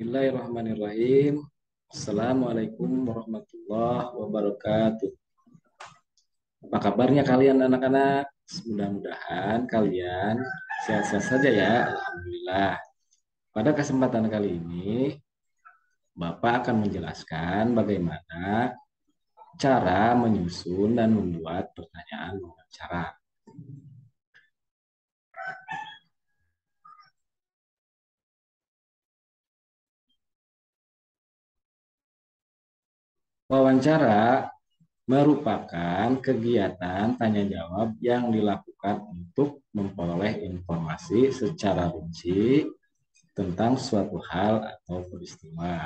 Bismillahirrahmanirrahim. Assalamualaikum warahmatullahi wabarakatuh. Apa kabarnya kalian anak-anak? Mudah-mudahan kalian sehat-sehat saja ya. Alhamdulillah. Pada kesempatan kali ini, Bapak akan menjelaskan bagaimana cara menyusun dan membuat pertanyaan wawancara. Wawancara merupakan kegiatan tanya jawab yang dilakukan untuk memperoleh informasi secara rinci tentang suatu hal atau peristiwa.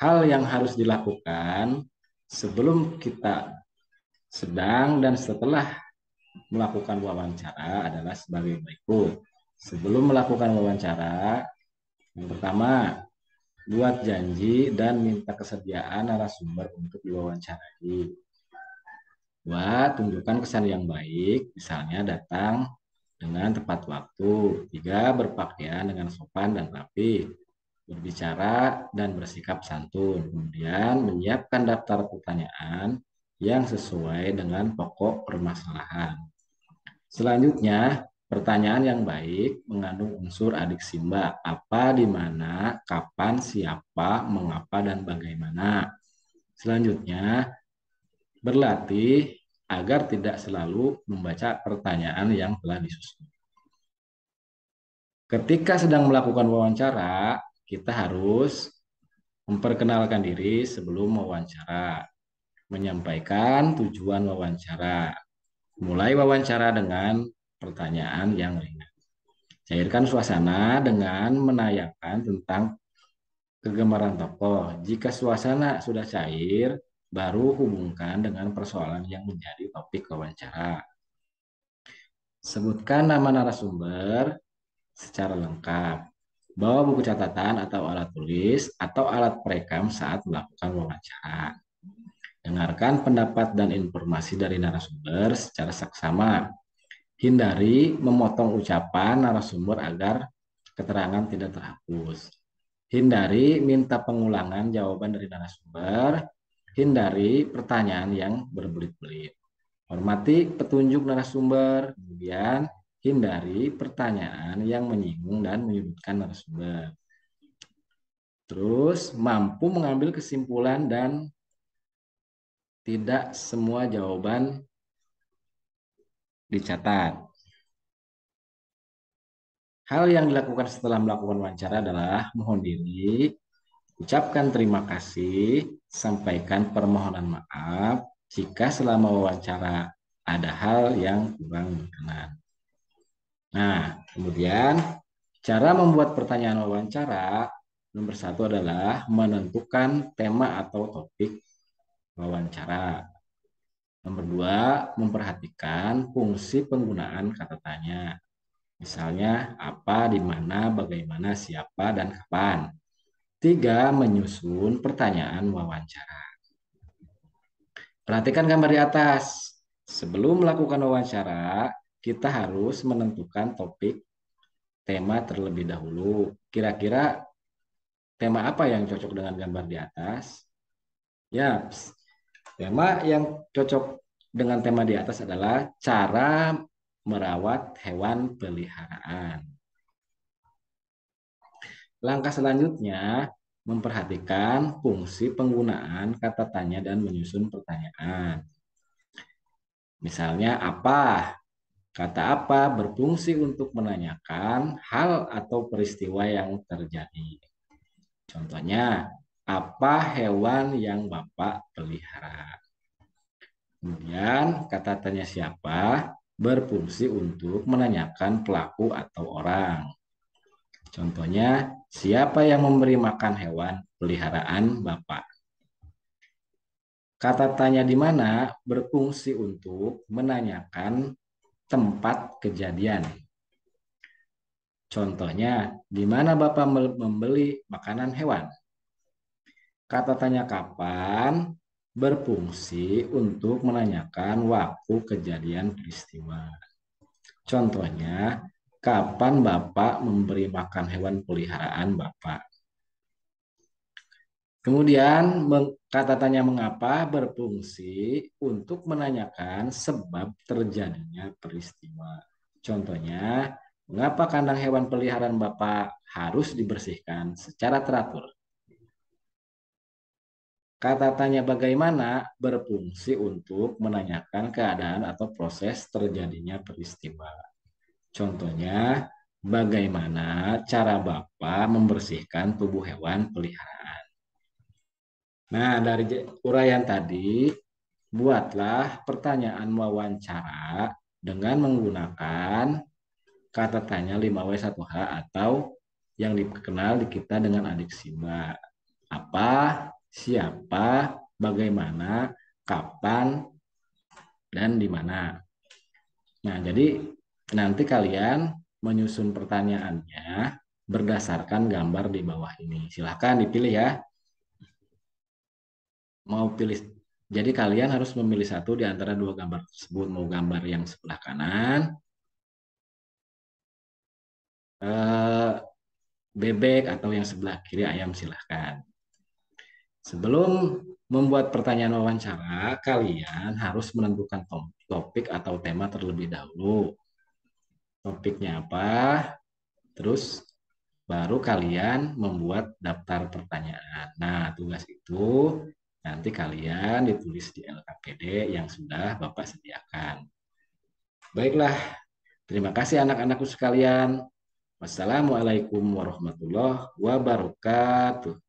Hal yang harus dilakukan sebelum kita sedang dan setelah melakukan wawancara adalah sebagai berikut. Sebelum melakukan wawancara, yang pertama buat janji dan minta kesediaan narasumber untuk diwawancarai. Dua, tunjukkan kesan yang baik, misalnya datang dengan tepat waktu. Tiga, berpakaian dengan sopan dan rapi. Berbicara dan bersikap santun. Kemudian menyiapkan daftar pertanyaan yang sesuai dengan pokok permasalahan. Selanjutnya, Pertanyaan yang baik mengandung unsur adik simba. Apa, di mana, kapan, siapa, mengapa, dan bagaimana. Selanjutnya, berlatih agar tidak selalu membaca pertanyaan yang telah disusun. Ketika sedang melakukan wawancara, kita harus memperkenalkan diri sebelum wawancara, menyampaikan tujuan wawancara, mulai wawancara dengan pertanyaan yang ringan. Cairkan suasana dengan menayangkan tentang kegemaran tokoh. Jika suasana sudah cair, baru hubungkan dengan persoalan yang menjadi topik wawancara. Sebutkan nama narasumber secara lengkap. Bawa buku catatan atau alat tulis atau alat perekam saat melakukan wawancara. Dengarkan pendapat dan informasi dari narasumber secara saksama Hindari memotong ucapan narasumber agar keterangan tidak terhapus. Hindari minta pengulangan jawaban dari narasumber. Hindari pertanyaan yang berbelit-belit. Hormati petunjuk narasumber. Kemudian hindari pertanyaan yang menyinggung dan menyudutkan narasumber. Terus mampu mengambil kesimpulan dan tidak semua jawaban dicatat. Hal yang dilakukan setelah melakukan wawancara adalah mohon diri, ucapkan terima kasih, sampaikan permohonan maaf jika selama wawancara ada hal yang kurang berkenan. Nah, kemudian cara membuat pertanyaan wawancara nomor satu adalah menentukan tema atau topik wawancara. Nomor dua, memperhatikan fungsi penggunaan kata tanya. Misalnya, apa, di mana, bagaimana, siapa, dan kapan. Tiga, menyusun pertanyaan wawancara. Perhatikan gambar di atas. Sebelum melakukan wawancara, kita harus menentukan topik tema terlebih dahulu. Kira-kira tema apa yang cocok dengan gambar di atas? Ya, Tema yang cocok dengan tema di atas adalah cara merawat hewan peliharaan. Langkah selanjutnya memperhatikan fungsi penggunaan kata tanya dan menyusun pertanyaan. Misalnya apa? Kata apa berfungsi untuk menanyakan hal atau peristiwa yang terjadi. Contohnya, apa hewan yang Bapak pelihara? Kemudian kata tanya siapa berfungsi untuk menanyakan pelaku atau orang. Contohnya, siapa yang memberi makan hewan peliharaan Bapak? Kata tanya di mana berfungsi untuk menanyakan tempat kejadian. Contohnya, di mana Bapak membeli makanan hewan? Kata tanya kapan berfungsi untuk menanyakan waktu kejadian peristiwa. Contohnya, kapan Bapak memberi makan hewan peliharaan Bapak? Kemudian kata tanya mengapa berfungsi untuk menanyakan sebab terjadinya peristiwa. Contohnya, mengapa kandang hewan peliharaan Bapak harus dibersihkan secara teratur? Kata tanya bagaimana berfungsi untuk menanyakan keadaan atau proses terjadinya peristiwa. Contohnya, bagaimana cara Bapak membersihkan tubuh hewan peliharaan. Nah, dari uraian tadi, buatlah pertanyaan wawancara dengan menggunakan kata tanya 5W1H atau yang dikenal di kita dengan adik Simba. Apa, siapa, bagaimana, kapan, dan di mana. Nah, jadi nanti kalian menyusun pertanyaannya berdasarkan gambar di bawah ini. Silahkan dipilih ya. Mau pilih. Jadi kalian harus memilih satu di antara dua gambar tersebut. Mau gambar yang sebelah kanan. Eh, bebek atau yang sebelah kiri ayam silahkan. Sebelum membuat pertanyaan wawancara, kalian harus menentukan topik atau tema terlebih dahulu. Topiknya apa? Terus baru kalian membuat daftar pertanyaan. Nah, tugas itu nanti kalian ditulis di LKPD yang sudah Bapak sediakan. Baiklah, terima kasih anak-anakku sekalian. Wassalamualaikum warahmatullahi wabarakatuh.